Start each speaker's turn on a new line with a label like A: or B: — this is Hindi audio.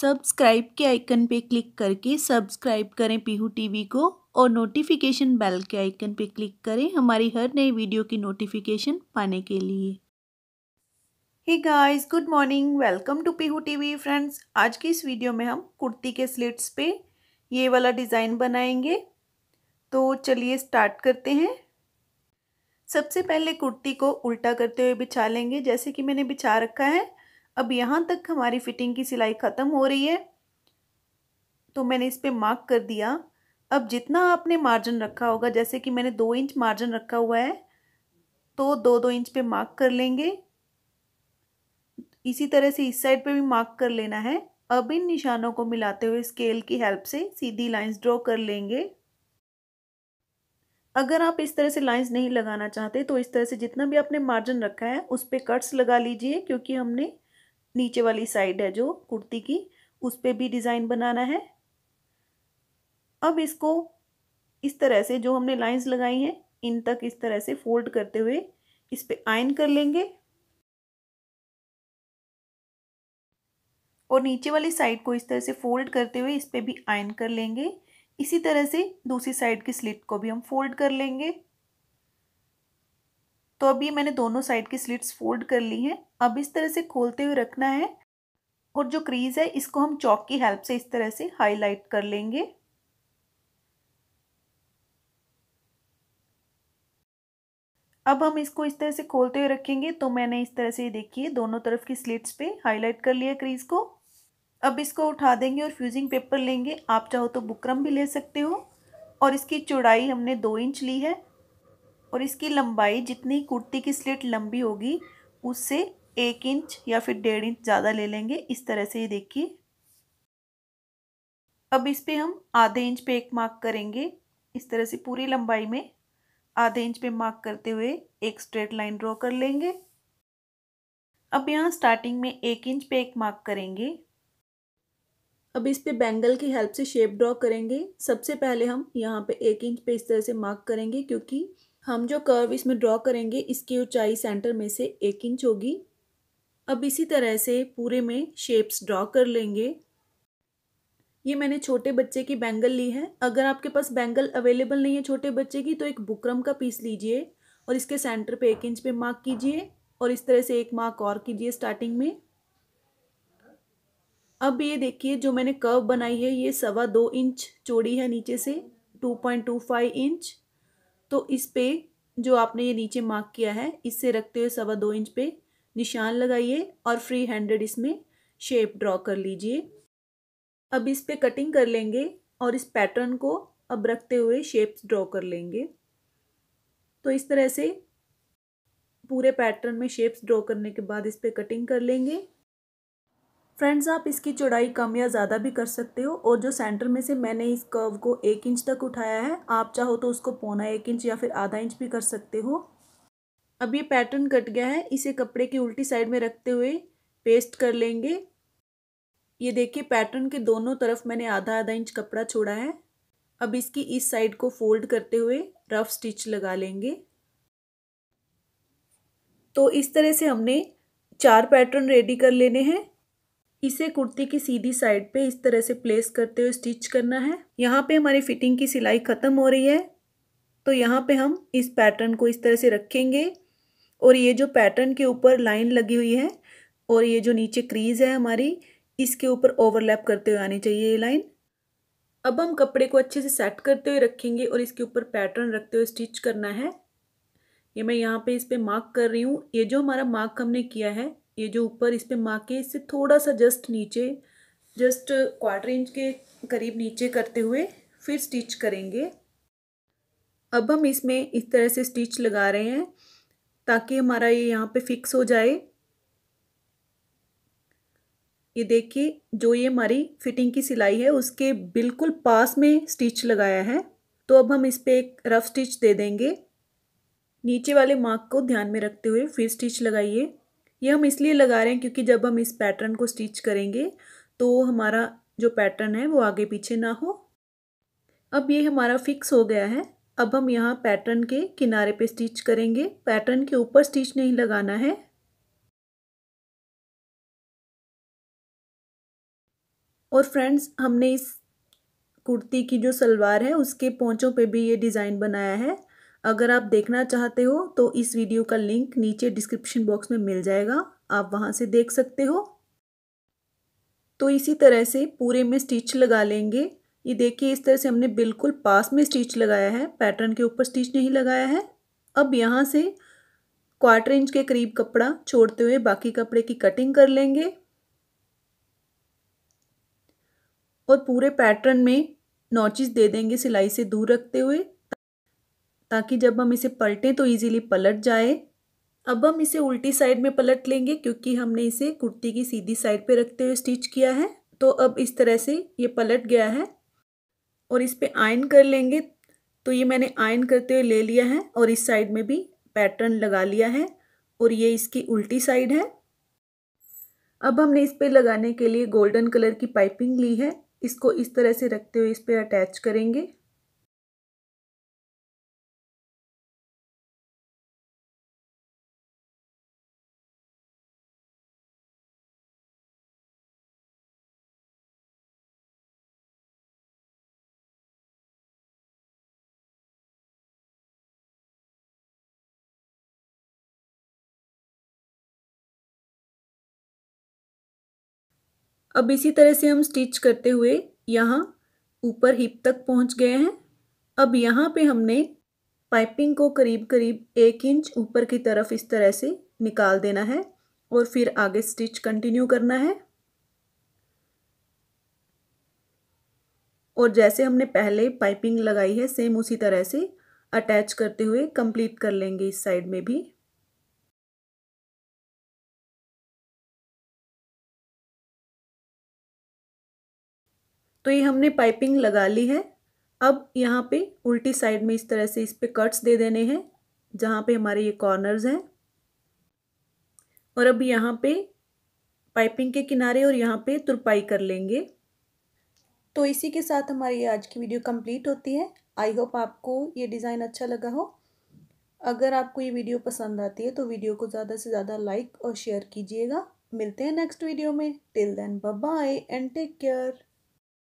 A: सब्सक्राइब के आइकन पे क्लिक करके सब्सक्राइब करें पीहू टीवी को और नोटिफिकेशन बेल के आइकन पे क्लिक करें हमारी हर नई वीडियो की नोटिफिकेशन पाने के लिए hey guys good morning welcome to Pihu TV friends आज की इस वीडियो में हम कुर्ती के स्लिट्स पे ये वाला डिज़ाइन बनाएंगे तो चलिए स्टार्ट करते हैं सबसे पहले कुर्ती को उल्टा करते हुए बिछा लेंगे जैसे कि मैंने बिछा रखा है अब यहाँ तक हमारी फिटिंग की सिलाई ख़त्म हो रही है तो मैंने इस पर मार्क कर दिया अब जितना आपने मार्जिन रखा होगा जैसे कि मैंने दो इंच मार्जिन रखा हुआ है तो दो दो इंच पे मार्क कर लेंगे इसी तरह से इस साइड पे भी मार्क कर लेना है अब इन निशानों को मिलाते हुए स्केल की हेल्प से सीधी लाइंस ड्रॉ कर लेंगे अगर आप इस तरह से लाइंस नहीं लगाना चाहते तो इस तरह से जितना भी आपने मार्जिन रखा है उस पर कट्स लगा लीजिए क्योंकि हमने नीचे वाली साइड है जो कुर्ती की उस पर भी डिज़ाइन बनाना है अब इसको इस तरह से जो हमने लाइंस लगाई हैं इन तक इस तरह से फोल्ड करते हुए इस पर आयन कर लेंगे और नीचे वाली साइड को इस तरह से फोल्ड करते हुए इस पर भी आयन कर लेंगे इसी तरह से दूसरी साइड की स्लिट को भी हम फोल्ड कर लेंगे तो अब ये मैंने दोनों साइड की स्लिट्स फोल्ड कर ली हैं अब इस तरह से खोलते हुए रखना है और जो क्रीज़ है इसको हम चौक की हेल्प से इस तरह से हाईलाइट कर लेंगे अब हम इसको इस तरह से खोलते हुए रखेंगे तो मैंने इस तरह से देखिए दोनों तरफ की स्लिट्स पे हाईलाइट कर लिया क्रीज को अब इसको उठा देंगे और फ्यूजिंग पेपर लेंगे आप चाहो तो बुकरम भी ले सकते हो और इसकी चौड़ाई हमने दो इंच ली है और इसकी लंबाई जितनी कुर्ती की स्लिट लंबी होगी उससे एक इंच या फिर डेढ़ इंच ज़्यादा ले लेंगे इस तरह से ये देखिए अब इस पर हम आधे इंच पे एक मार्क करेंगे इस तरह से पूरी लंबाई में आधे इंच पे मार्क करते हुए एक स्ट्रेट लाइन ड्रॉ कर लेंगे अब यहाँ स्टार्टिंग में एक इंच पे एक मार्क करेंगे अब इस पे बैंगल की हेल्प से शेप ड्रॉ करेंगे सबसे पहले हम यहाँ पे एक इंच पे इस तरह से मार्क करेंगे क्योंकि हम जो कर्व इसमें ड्रॉ करेंगे इसकी ऊंचाई सेंटर में से एक इंच होगी अब इसी तरह से पूरे में शेप्स ड्रॉ कर लेंगे ये मैंने छोटे बच्चे की बैंगल ली है अगर आपके पास बैंगल अवेलेबल नहीं है छोटे बच्चे की तो एक बुकरम का पीस लीजिए और इसके सेंटर पे एक इंच पे मार्क कीजिए और इस तरह से एक मार्क और कीजिए स्टार्टिंग में अब ये देखिए जो मैंने कर्व बनाई है ये सवा दो इंच चौड़ी है नीचे से two point two five inch तो इस पे जो आपने ये नीचे मार्क किया है इससे रखते हुए सवा दो इंच पे निशान लगाइए और फ्री हैंडेड इसमें शेप ड्रॉ कर लीजिए अब इस पे कटिंग कर लेंगे और इस पैटर्न को अब रखते हुए शेप्स ड्रॉ कर लेंगे तो इस तरह से पूरे पैटर्न में शेप्स ड्रॉ करने के बाद इस पर कटिंग कर लेंगे फ्रेंड्स आप इसकी चौड़ाई कम या ज़्यादा भी कर सकते हो और जो सेंटर में से मैंने इस कर्व को एक इंच तक उठाया है आप चाहो तो उसको पौना एक इंच या फिर आधा इंच भी कर सकते हो अब ये पैटर्न कट गया है इसे कपड़े की उल्टी साइड में रखते हुए पेस्ट कर लेंगे ये देखिए पैटर्न के दोनों तरफ मैंने आधा आधा इंच कपड़ा छोड़ा है अब इसकी इस साइड को फोल्ड करते हुए रफ स्टिच लगा लेंगे तो इस तरह से हमने चार पैटर्न रेडी कर लेने हैं इसे कुर्ती की सीधी साइड पे इस तरह से प्लेस करते हुए स्टिच करना है यहाँ पे हमारी फिटिंग की सिलाई ख़त्म हो रही है तो यहाँ पे हम इस पैटर्न को इस तरह से रखेंगे और ये जो पैटर्न के ऊपर लाइन लगी हुई है और ये जो नीचे क्रीज़ है हमारी इसके ऊपर ओवरलैप करते हुए आनी चाहिए ये लाइन अब हम कपड़े को अच्छे से सेट करते हुए रखेंगे और इसके ऊपर पैटर्न रखते हुए स्टिच करना है ये मैं यहाँ पे इस पर मार्क कर रही हूँ ये जो हमारा मार्क हमने किया है ये जो ऊपर इस पर माँ के इससे थोड़ा सा जस्ट नीचे जस्ट क्वार्टर इंच के करीब नीचे करते हुए फिर स्टिच करेंगे अब हम इसमें इस तरह से स्टिच लगा रहे हैं ताकि हमारा ये यहाँ पे फिक्स हो जाए ये देखिए जो ये हमारी फिटिंग की सिलाई है उसके बिल्कुल पास में स्टिच लगाया है तो अब हम इस पर एक रफ स्टिच दे देंगे नीचे वाले मार्क को ध्यान में रखते हुए फिर स्टिच लगाइए ये हम इसलिए लगा रहे हैं क्योंकि जब हम इस पैटर्न को स्टिच करेंगे तो हमारा जो पैटर्न है वो आगे पीछे ना हो अब ये हमारा फिक्स हो गया है अब हम यहाँ पैटर्न के किनारे पे स्टिच करेंगे पैटर्न के ऊपर स्टिच नहीं लगाना है और फ्रेंड्स हमने इस कुर्ती की जो सलवार है उसके पोंचों पे भी ये डिज़ाइन बनाया है अगर आप देखना चाहते हो तो इस वीडियो का लिंक नीचे डिस्क्रिप्शन बॉक्स में मिल जाएगा आप वहाँ से देख सकते हो तो इसी तरह से पूरे में स्टिच लगा लेंगे ये देखिए इस तरह से हमने बिल्कुल पास में स्टिच लगाया है पैटर्न के ऊपर स्टिच नहीं लगाया है अब यहाँ से क्वार्टर इंच के करीब कपड़ा छोड़ते हुए बाकी कपड़े की कटिंग कर लेंगे और पूरे पैटर्न में नॉचिस दे देंगे सिलाई से दूर रखते हुए ताकि जब हम इसे पलटें तो इजीली पलट जाए अब हम इसे उल्टी साइड में पलट लेंगे क्योंकि हमने इसे कुर्ती की सीधी साइड पे रखते हुए स्टिच किया है तो अब इस तरह से ये पलट गया है और इस पर आयन कर लेंगे तो ये मैंने आयन करते हुए ले लिया है और इस साइड में भी पैटर्न लगा लिया है और ये इसकी उल्टी साइड है अब हमने इस पर लगाने के लिए गोल्डन कलर की पाइपिंग ली है इसको इस तरह से रखते हुए इस पर अटैच करेंगे अब इसी तरह से हम स्टिच करते हुए यहाँ ऊपर हिप तक पहुँच गए हैं अब यहाँ पे हमने पाइपिंग को करीब करीब एक इंच ऊपर की तरफ इस तरह से निकाल देना है और फिर आगे स्टिच कंटिन्यू करना है और जैसे हमने पहले पाइपिंग लगाई है सेम उसी तरह से अटैच करते हुए कंप्लीट कर लेंगे इस साइड में भी तो ये हमने पाइपिंग लगा ली है अब यहाँ पे उल्टी साइड में इस तरह से इस पर कट्स दे देने हैं जहाँ पे हमारे ये कॉर्नर्स हैं और अब यहाँ पे पाइपिंग के किनारे और यहाँ पे तुरपाई कर लेंगे तो इसी के साथ हमारी आज की वीडियो कंप्लीट होती है आई होप आपको ये डिज़ाइन अच्छा लगा हो अगर आपको ये वीडियो पसंद आती है तो वीडियो को ज़्यादा से ज़्यादा लाइक और शेयर कीजिएगा मिलते हैं नेक्स्ट वीडियो में till then bye and take care